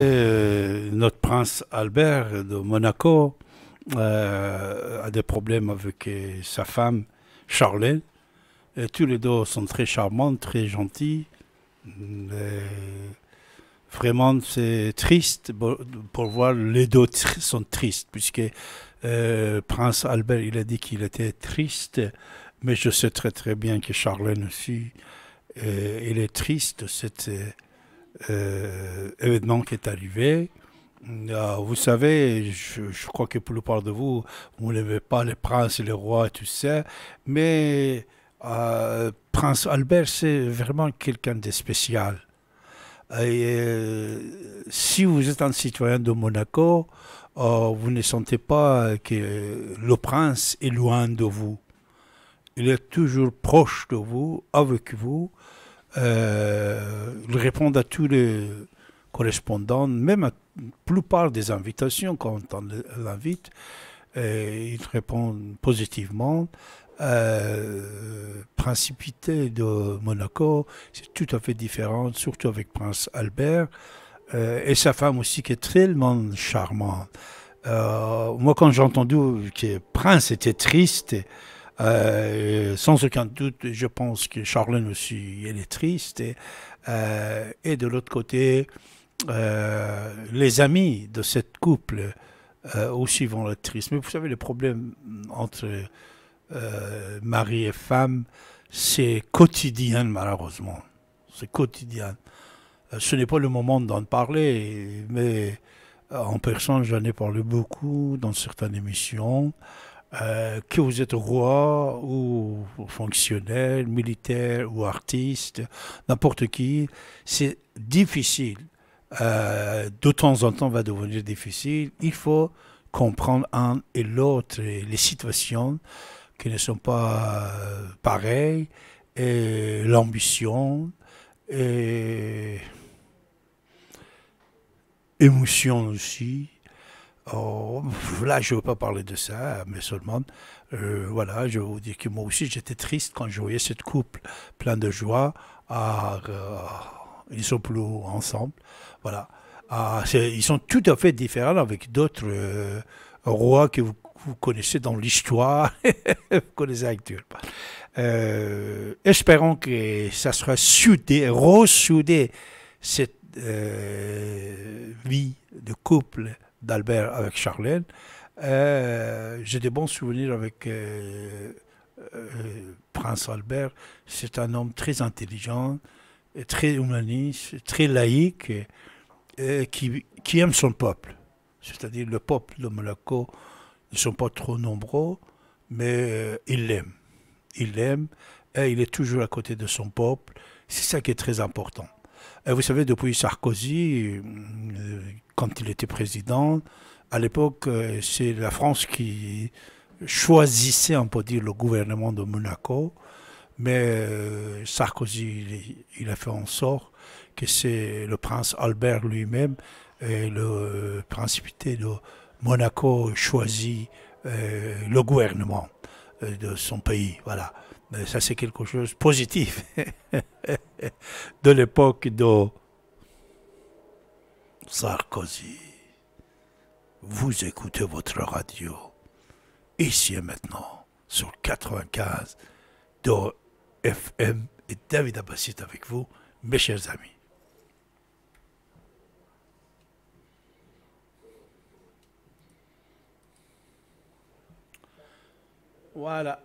Et euh, notre prince Albert de Monaco euh, a des problèmes avec euh, sa femme Charlène. Et tous les deux sont très charmants, très gentils. vraiment, c'est triste pour, voir les deux sont tristes, puisque euh, Prince Albert, il a dit qu'il était triste, mais je sais très très bien que Charlène aussi, elle il est triste. C'était euh, événement qui est arrivé. Ah, vous savez, je, crois que pour la plupart de vous, vous n'avez pas les princes et les rois, tu sais, mais euh, Prince Albert, c'est vraiment quelqu'un de spécial. Et, euh, si vous êtes un citoyen de Monaco, vous ne sentez pas que le prince est loin de vous. Il est toujours proche de vous, avec vous. Euh, répondent à tous les correspondants, même à la plupart des invitations quand on l'invite. ils répondent positivement. Euh, principité de Monaco, c'est tout à fait différent, surtout avec Prince Albert euh, et sa femme aussi qui est tellement charmante. Euh, moi, quand j'ai entendu que Prince était triste, euh, sans aucun doute, je pense que Charlène aussi, elle est triste. Et, euh, de l'autre côté, euh, les amis de cette couple aussi vont être tristes. Mais vous savez, le problème entre mari et femme, c'est quotidien, malheureusement. C'est quotidien. Ce n'est pas le moment d'en parler, mais en personne, j'en ai parlé beaucoup dans certaines émissions. Euh, que vous êtes roi ou fonctionnaire, militaire ou artiste, n'importe qui, c'est difficile. Euh, de temps en temps va devenir difficile. Il faut comprendre un et l'autre, les situations qui ne sont pas euh, pareilles, et l'ambition, et émotion aussi. Oh, là, je ne veux pas parler de ça, mais seulement, euh, voilà, je vous dis que moi aussi, j'étais triste quand je voyais cette couple plein de joie. Ah, ils sont plus ensemble, voilà. ils sont tout à fait différents avec d'autres euh, rois que vous, connaissez dans l'histoire, vous connaissez actuellement. Euh, espérons que ça sera soudé, ressoudé, cette vie de couple d'Albert avec Charlène. Euh, j'ai des bons souvenirs avec euh, euh, Prince Albert. C'est un homme très intelligent, très humaniste, très laïque, qui, aime son peuple. C'est-à-dire le peuple de Monaco ne sont pas trop nombreux, mais il l'aime. Il l'aime et il est toujours à côté de son peuple. C'est ça qui est très important. Euh, vous savez, depuis Sarkozy, euh, quand il était président, à l'époque, euh, c'est la France qui choisissait, on peut dire, le gouvernement de Monaco. Mais Sarkozy, il, a fait en sorte que c'est le prince Albert lui-même, et le principité de Monaco, choisit le gouvernement de son pays. Voilà ça, c'est quelque chose de positif de l'époque de Sarkozy. Vous écoutez votre radio, ici et maintenant, sur 95 de FM et David Abbasit avec vous, mes chers amis. Voilà.